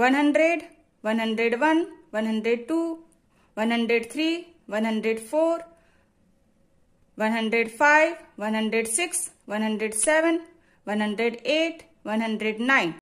100, 101, 102, 103, 104, 105, 106, 107, 108, 109.